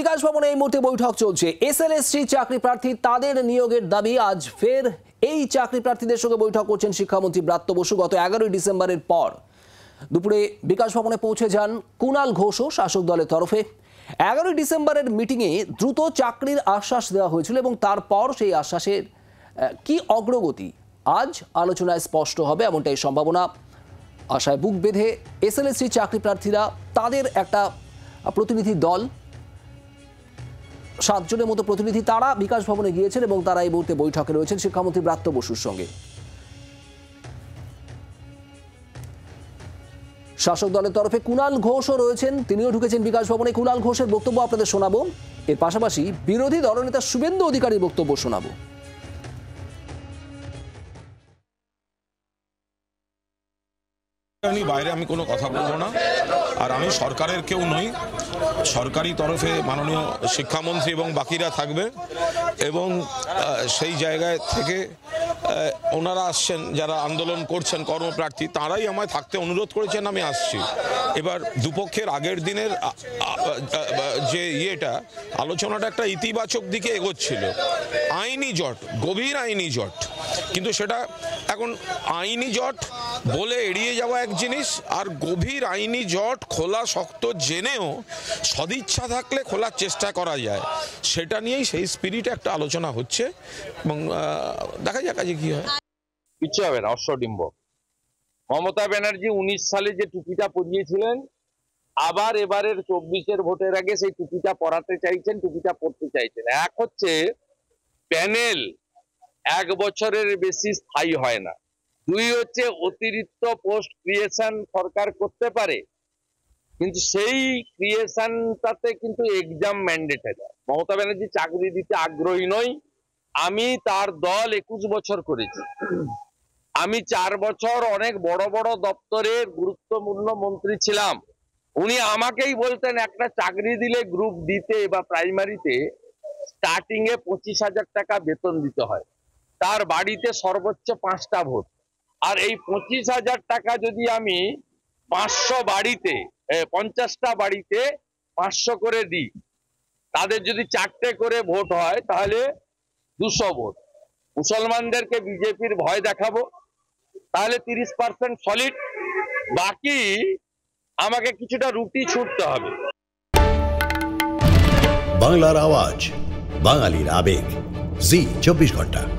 বিকাশ ভবনে এই মুহূর্তে বৈঠক চলছে এস এস চাকরি প্রার্থী তাদের নিয়োগের দাবি আজ ফের এই চাকরি প্রার্থীদের সঙ্গে বৈঠক করছেন শিক্ষামন্ত্রী ব্রাত্য বসু গত এগারোই ডিসেম্বরের পর দুপুরে বিকাশ ভবনে পৌঁছে যান কুনাল ঘোষও শাসক দলের তরফে এগারোই ডিসেম্বরের মিটিংয়ে দ্রুত চাকরির আশ্বাস দেওয়া হয়েছিল এবং তারপর সেই আশ্বাসের কি অগ্রগতি আজ আলোচনায় স্পষ্ট হবে এমনটাই সম্ভাবনা আশায় বুক বেঁধে এস চাকরি প্রার্থীরা তাদের একটা প্রতিনিধি দল সাতজনের মতো প্রতিনিধি তারা বিকাশ ভবনে গিয়েছেন এবং তারা এই মুহূর্তে বৈঠকে রয়েছেন শিক্ষামন্ত্রী ব্রাত্য বসুর সঙ্গে শাসক দলের তরফে কুনাল ঘোষও রয়েছেন তিনিও ঢুকেছেন বিকাশ ভবনে কুণাল ঘোষের বক্তব্য আপনাদের শোনাবো এর পাশাপাশি বিরোধী দলনেতা শুভেন্দু অধিকারীর বক্তব্য শোনাবো আমি বাইরে আমি কোনো কথা বলবো না আর আমি সরকারের কেউ নই সরকারি তরফে মাননীয় শিক্ষামন্ত্রী এবং বাকিরা থাকবে এবং সেই জায়গায় থেকে ওনারা আসছেন যারা আন্দোলন করছেন কর্মপ্রার্থী তারাই আমায় থাকতে অনুরোধ করেছেন আমি আসছি এবার দুপক্ষের আগের দিনের যে ইয়েটা আলোচনাটা একটা ইতিবাচক দিকে এগোচ্ছিল আইনি জট গভীর আইনি জট কিন্তু সেটা এখন আইনি জট বলে এড়িয়ে যাওয়া এক জিনিস আর গভীর আইনি জট খোলা শক্ত জেনেও সদিচ্ছা থাকলে খোলার চেষ্টা করা যায় সেটা নিয়েই সেই স্পিরিটে একটা আলোচনা হচ্ছে এবং দেখা যাক আজকে কি হয় কিচ্ছু হবে না অশ্বডিম্ব মমতা ব্যানার্জি উনিশ সালে যে টুপিটা পরিয়েছিলেন আবার এবারের চব্বিশের ভোটের আগে সেই টুপিটা পরাতে চাইছেন টুপিটা পরতে চাইছেন এক হচ্ছে প্যানেল এক বছরের বেশি স্থায়ী হয় না দুই হচ্ছে অতিরিক্ত পোস্ট ক্রিয়েশন সরকার করতে পারে কিন্তু সেই ক্রিয়েশনটাতে কিন্তু এক্সাম ম্যান্ডেট হয়ে মমতা ব্যানার্জি চাকরি দিতে আগ্রহী নই আমি তার দল একুশ বছর করেছি আমি চার বছর অনেক বড় বড় দপ্তরের গুরুত্বপূর্ণ মন্ত্রী ছিলাম উনি আমাকেই বলতেন একটা চাকরি দিলে গ্রুপ দিতে বা প্রাইমারিতে স্টার্টিং এ পঁচিশ হাজার টাকা বেতন দিতে হয় তার বাড়িতে সর্বোচ্চ পাঁচটা ভোট আর এই পঁচিশ হাজার টাকা যদি আমি পাঁচশো বাড়িতে পঞ্চাশটা বাড়িতে পাঁচশো করে দিই তাদের যদি চারটে করে ভোট হয় তাহলে দুশো ভোট মুসলমানদেরকে বিজেপির ভয় দেখাবো তাহলে তিরিশ পার্সেন্ট সলিড বাকি আমাকে কিছুটা রুটি ছুটতে হবে বাংলার আওয়াজ বাঙালির আবেগ জি চব্বিশ ঘন্টা